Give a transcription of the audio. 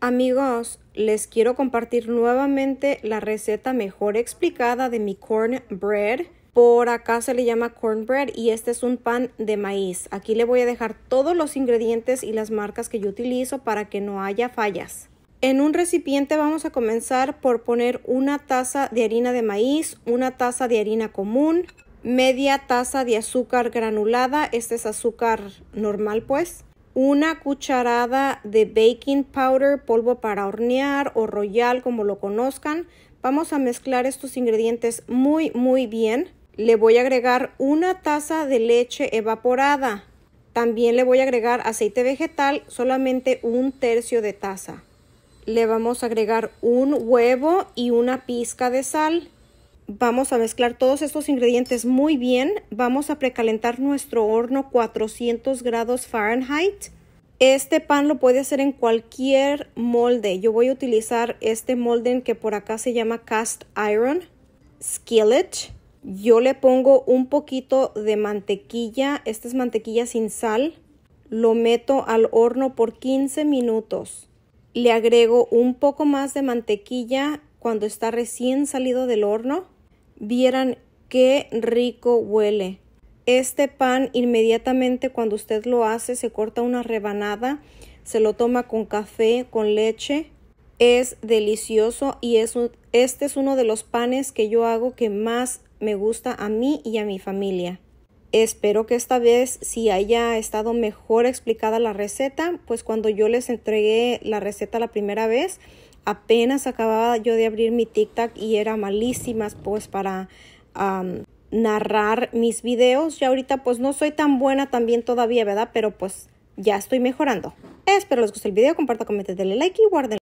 Amigos, les quiero compartir nuevamente la receta mejor explicada de mi cornbread. Por acá se le llama cornbread y este es un pan de maíz. Aquí le voy a dejar todos los ingredientes y las marcas que yo utilizo para que no haya fallas. En un recipiente vamos a comenzar por poner una taza de harina de maíz, una taza de harina común, media taza de azúcar granulada, este es azúcar normal pues, una cucharada de baking powder, polvo para hornear o royal, como lo conozcan. Vamos a mezclar estos ingredientes muy, muy bien. Le voy a agregar una taza de leche evaporada. También le voy a agregar aceite vegetal, solamente un tercio de taza. Le vamos a agregar un huevo y una pizca de sal. Vamos a mezclar todos estos ingredientes muy bien. Vamos a precalentar nuestro horno 400 grados Fahrenheit. Este pan lo puede hacer en cualquier molde. Yo voy a utilizar este molde que por acá se llama cast iron skillet. Yo le pongo un poquito de mantequilla. Esta es mantequilla sin sal. Lo meto al horno por 15 minutos. Le agrego un poco más de mantequilla cuando está recién salido del horno vieran qué rico huele. Este pan inmediatamente cuando usted lo hace se corta una rebanada, se lo toma con café, con leche. Es delicioso y es este es uno de los panes que yo hago que más me gusta a mí y a mi familia. Espero que esta vez si haya estado mejor explicada la receta, pues cuando yo les entregué la receta la primera vez, apenas acababa yo de abrir mi TikTok y era malísimas pues para narrar mis videos. Y ahorita pues no soy tan buena también todavía, ¿verdad? Pero pues ya estoy mejorando. Espero les guste el video, comparta, comenten, denle like y guarden.